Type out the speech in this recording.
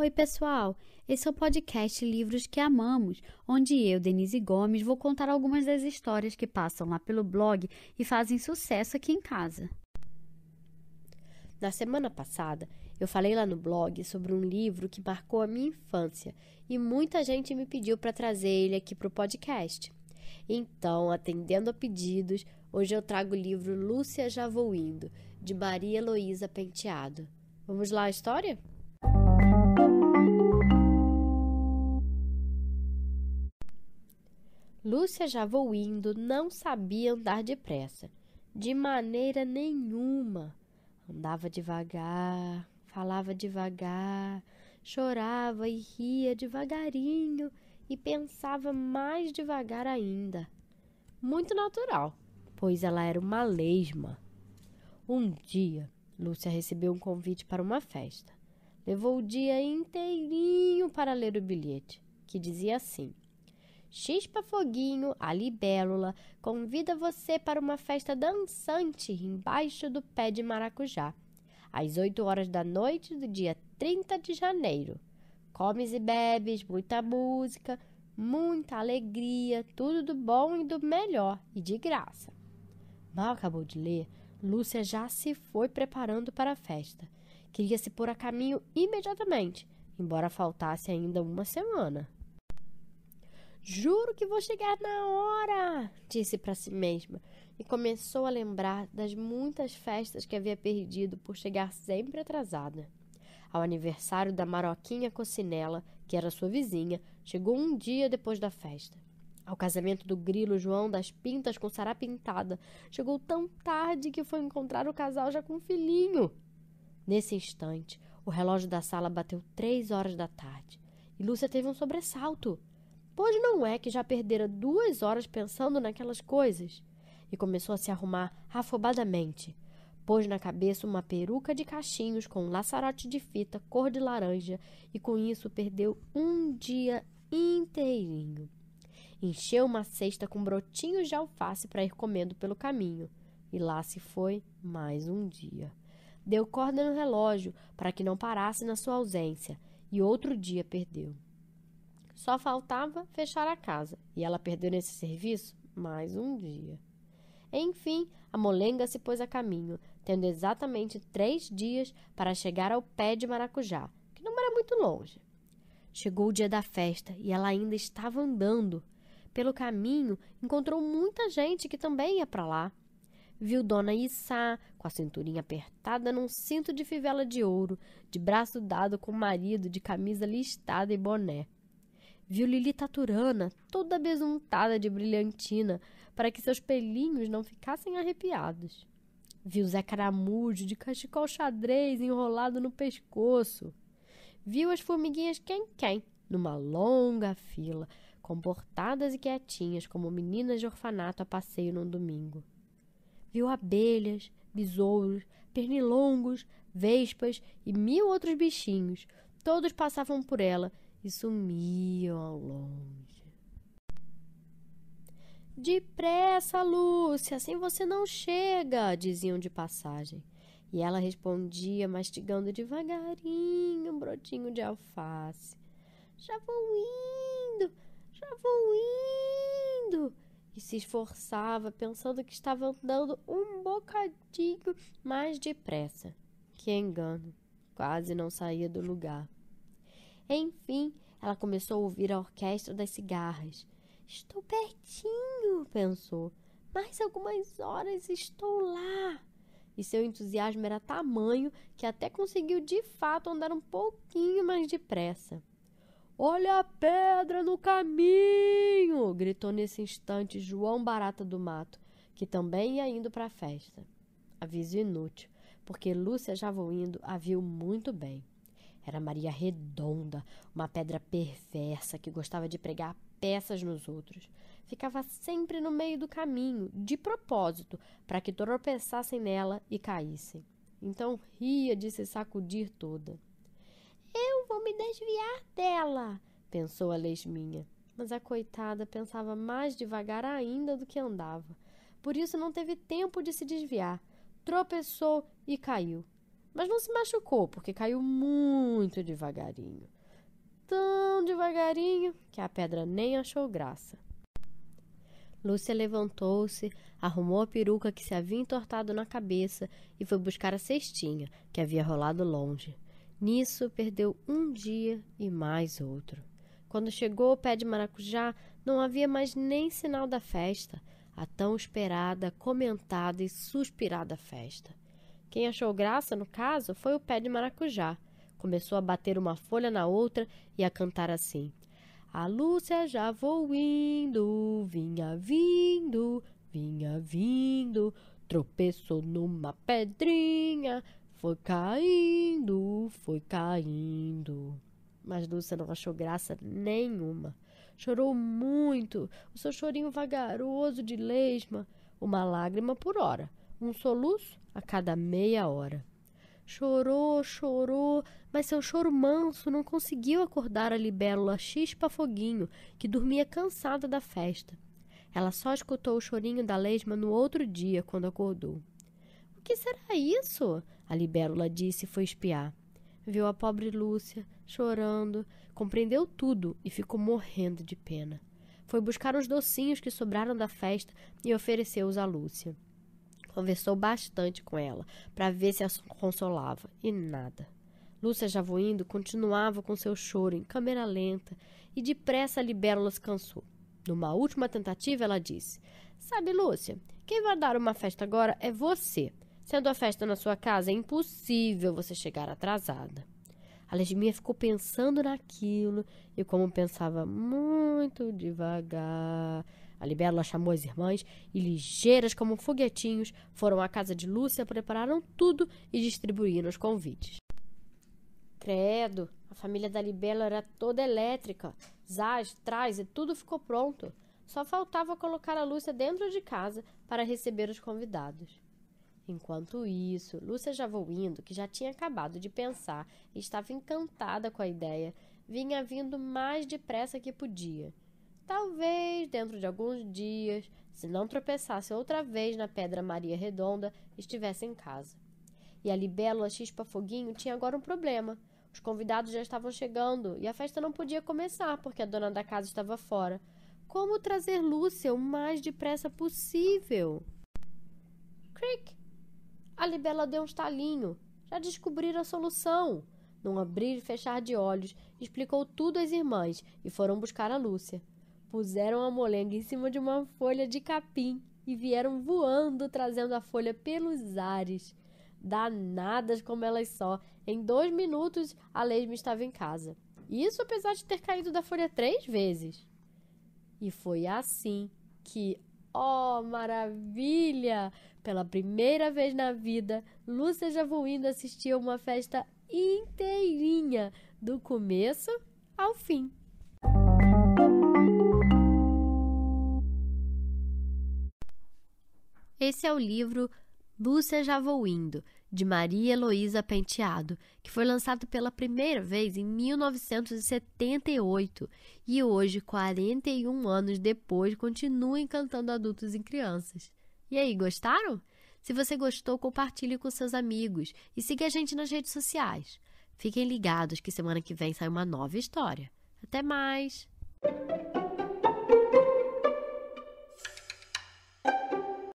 Oi, pessoal! Esse é o podcast Livros que Amamos, onde eu, Denise Gomes, vou contar algumas das histórias que passam lá pelo blog e fazem sucesso aqui em casa. Na semana passada, eu falei lá no blog sobre um livro que marcou a minha infância e muita gente me pediu para trazer ele aqui para o podcast. Então, atendendo a pedidos, hoje eu trago o livro Lúcia Já Vou Indo, de Maria Heloísa Penteado. Vamos lá a história? Lúcia já vou indo, não sabia andar depressa. De maneira nenhuma. Andava devagar, falava devagar, chorava e ria devagarinho e pensava mais devagar ainda. Muito natural, pois ela era uma lesma. Um dia, Lúcia recebeu um convite para uma festa. Levou o dia inteirinho para ler o bilhete, que dizia assim: Chispa Foguinho, a libélula, convida você para uma festa dançante embaixo do pé de maracujá, às 8 horas da noite do dia 30 de janeiro. Comes e bebes, muita música, muita alegria, tudo do bom e do melhor e de graça. Mal acabou de ler, Lúcia já se foi preparando para a festa. Queria se pôr a caminho imediatamente, embora faltasse ainda uma semana. Juro que vou chegar na hora! disse para si mesma e começou a lembrar das muitas festas que havia perdido por chegar sempre atrasada. Ao aniversário da Maroquinha Cocinela, que era sua vizinha, chegou um dia depois da festa. Ao casamento do grilo João das Pintas com Sara Pintada, chegou tão tarde que foi encontrar o casal já com um filhinho. Nesse instante, o relógio da sala bateu três horas da tarde e Lúcia teve um sobressalto pois não é que já perdera duas horas pensando naquelas coisas. E começou a se arrumar afobadamente. Pôs na cabeça uma peruca de cachinhos com um laçarote de fita cor de laranja e com isso perdeu um dia inteirinho. Encheu uma cesta com brotinhos de alface para ir comendo pelo caminho. E lá se foi mais um dia. Deu corda no relógio para que não parasse na sua ausência, e outro dia perdeu. Só faltava fechar a casa, e ela perdeu nesse serviço mais um dia. Enfim, a molenga se pôs a caminho, tendo exatamente três dias para chegar ao pé de Maracujá, que não era muito longe. Chegou o dia da festa e ela ainda estava andando. Pelo caminho, encontrou muita gente que também ia para lá. Viu Dona Issá, com a cinturinha apertada num cinto de fivela de ouro, de braço dado com o marido, de camisa listada e boné. Viu Lili Taturana, toda besuntada de brilhantina, para que seus pelinhos não ficassem arrepiados. Viu Zé Caramujo de cachecol xadrez enrolado no pescoço. Viu as formiguinhas quem-quem, numa longa fila, comportadas e quietinhas como meninas de orfanato a passeio num domingo. Viu abelhas, besouros, pernilongos, vespas e mil outros bichinhos. Todos passavam por ela e sumiam ao longe. Depressa, Lúcia, assim você não chega, diziam de passagem. E ela respondia, mastigando devagarinho um brotinho de alface. Já vou indo, já vou indo. E se esforçava, pensando que estava andando um bocadinho mais depressa. Que engano, quase não saía do lugar. Enfim, ela começou a ouvir a orquestra das cigarras. Estou pertinho, pensou. Mais algumas horas estou lá. E seu entusiasmo era tamanho que até conseguiu de fato andar um pouquinho mais depressa. Olha a pedra no caminho! gritou nesse instante João Barata do Mato, que também ia indo para a festa. Aviso inútil, porque Lúcia Javoindo a viu muito bem. Era Maria Redonda, uma pedra perversa que gostava de pregar peças nos outros. Ficava sempre no meio do caminho, de propósito, para que tropeçassem nela e caíssem. Então ria de se sacudir toda. Eu vou me desviar dela, pensou a lesminha. Mas a coitada pensava mais devagar ainda do que andava. Por isso não teve tempo de se desviar. Tropeçou e caiu. Mas não se machucou, porque caiu muito devagarinho. Tão devagarinho que a pedra nem achou graça. Lúcia levantou-se, arrumou a peruca que se havia entortado na cabeça e foi buscar a cestinha, que havia rolado longe. Nisso perdeu um dia e mais outro. Quando chegou ao pé de maracujá, não havia mais nem sinal da festa, a tão esperada, comentada e suspirada festa. Quem achou graça, no caso, foi o pé de maracujá. Começou a bater uma folha na outra e a cantar assim: A Lúcia já vou indo, vinha vindo, vinha vindo, tropeçou numa pedrinha, foi caindo, foi caindo. Mas Lúcia não achou graça nenhuma. Chorou muito, o seu chorinho vagaroso de lesma, uma lágrima por hora um soluço a cada meia hora. Chorou, chorou, mas seu choro manso não conseguiu acordar a libélula xispa Foguinho, que dormia cansada da festa. Ela só escutou o chorinho da lesma no outro dia, quando acordou. O que será isso? A libélula disse e foi espiar. Viu a pobre Lúcia, chorando, compreendeu tudo e ficou morrendo de pena. Foi buscar os docinhos que sobraram da festa e ofereceu-os a Lúcia. Conversou bastante com ela, para ver se a consolava, e nada. Lúcia já voando continuava com seu choro em câmera lenta, e depressa a libélulas cansou. Numa última tentativa, ela disse: Sabe, Lúcia, quem vai dar uma festa agora é você. Sendo a festa na sua casa, é impossível você chegar atrasada. A Lesminha ficou pensando naquilo e, como pensava muito devagar, a libélula chamou as irmãs e, ligeiras como foguetinhos, foram à casa de Lúcia, prepararam tudo e distribuíram os convites. Credo, a família da libélula era toda elétrica. Zaz, traz e tudo ficou pronto. Só faltava colocar a Lúcia dentro de casa para receber os convidados. Enquanto isso, Lúcia já vou indo, que já tinha acabado de pensar e estava encantada com a ideia, vinha vindo mais depressa que podia. Talvez dentro de alguns dias, se não tropeçasse outra vez na pedra Maria Redonda, estivesse em casa. E a libélula Chispa Foguinho tinha agora um problema. Os convidados já estavam chegando e a festa não podia começar porque a dona da casa estava fora. Como trazer Lúcia o mais depressa possível? Cric! A libela deu um estalinho. Já descobriram a solução. Num abrir e fechar de olhos, explicou tudo às irmãs e foram buscar a Lúcia. Puseram a molenga em cima de uma folha de capim e vieram voando trazendo a folha pelos ares. Danadas como elas só, em dois minutos a lesma estava em casa. Isso apesar de ter caído da folha três vezes. E foi assim que, ó oh, maravilha! Pela primeira vez na vida, Lúcia Javuindo assistiu uma festa inteirinha, do começo ao fim. Esse é o livro Lúcia Já Vou Indo, de Maria Heloísa Penteado, que foi lançado pela primeira vez em 1978 e hoje, 41 anos depois, continua encantando adultos e crianças. E aí, gostaram? Se você gostou, compartilhe com seus amigos e siga a gente nas redes sociais. Fiquem ligados que semana que vem sai uma nova história. Até mais!